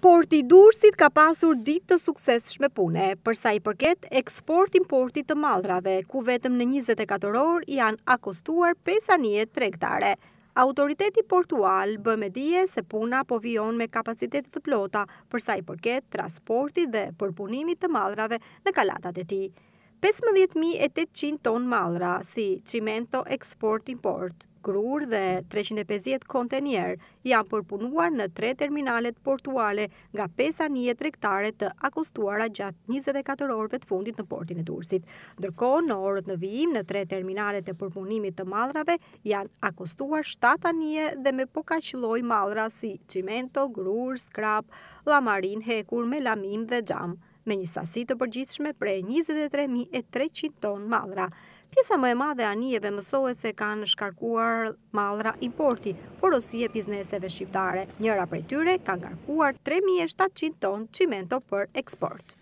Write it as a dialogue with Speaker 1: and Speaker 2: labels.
Speaker 1: Porti Durësit ka pasur ditë të sukses shme pune, përsa i përket eksport-importit të maldrave, ku vetëm në 24 orë janë akostuar pesanje trektare. Autoriteti portual bëme dije se puna po vion me kapacitetet të plota përsa i përket transportit dhe përpunimit të madrave në kalatat e ti. 15.800 ton madra si Cimento eksport Import, grur dhe 350 kontenier janë përpunuar në tre terminalet portuale nga pesa një trektare të akustuara gjatë 24 orëve të fundit në portin e dursit. Ndërko, në orët në vijim në tre terminalet e përpunimit të malrave janë akustuar 7 anije dhe me po kaqëlloj malra si cimento, grur, skrap, lamarin, hekur, melamin dhe gjamë me një sasi të përgjithshme prej 23.300 ton madhra. Pjesa më e madhe anijeve mësohet se kanë shkarkuar madhra importi, por osi e bizneseve shqiptare. Njëra prej tyre kanë karkuar 3.700 ton qimento për eksport.